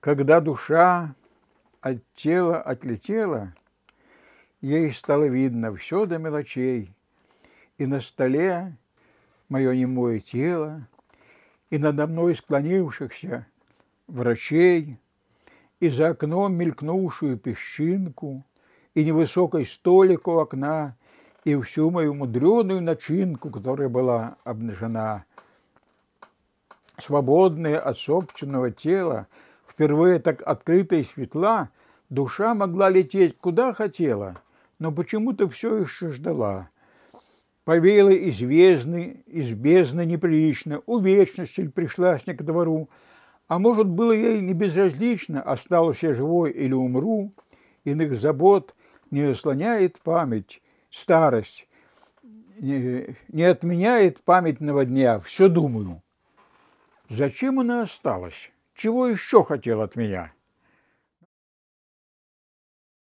Когда душа от тела отлетела, ей стало видно все до мелочей, и на столе мое немое тело, и надо мной склонившихся врачей, и за окном мелькнувшую песчинку, и невысокой столик у окна, и всю мою мудреную начинку, которая была обнажена, свободная от собственного тела, Впервые так открыта и светла, душа могла лететь куда хотела, но почему-то все еще ждала. Повеяло из бездны, из бездны неприлично, увечность или пришлась к двору, а может, было ей не безразлично, осталась я живой или умру, иных забот не заслоняет память, старость, не, не отменяет памятного дня, все думаю. Зачем она осталась? Чего еще хотел от меня?